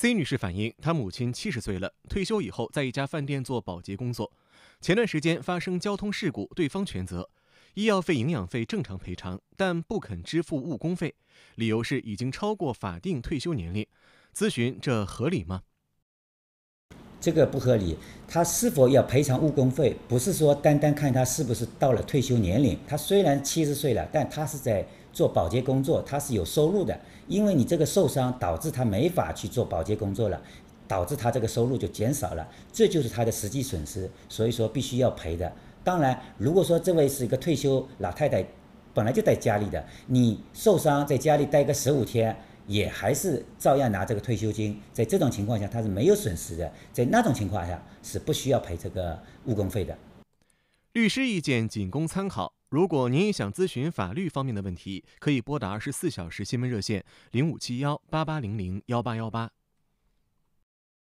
C 女士反映，她母亲七十岁了，退休以后在一家饭店做保洁工作。前段时间发生交通事故，对方全责，医药费、营养费正常赔偿，但不肯支付误工费，理由是已经超过法定退休年龄。咨询这合理吗？这个不合理，他是否要赔偿误工费？不是说单单看他是不是到了退休年龄。他虽然七十岁了，但他是在做保洁工作，他是有收入的。因为你这个受伤导致他没法去做保洁工作了，导致他这个收入就减少了，这就是他的实际损失，所以说必须要赔的。当然，如果说这位是一个退休老太太，本来就在家里的，你受伤在家里待个十五天。也还是照样拿这个退休金，在这种情况下他是没有损失的，在那种情况下是不需要赔这个误工费的。律师意见仅供参考，如果您想咨询法律方面的问题，可以拨打二十四小时新闻热线零五七幺八八零零幺八幺八。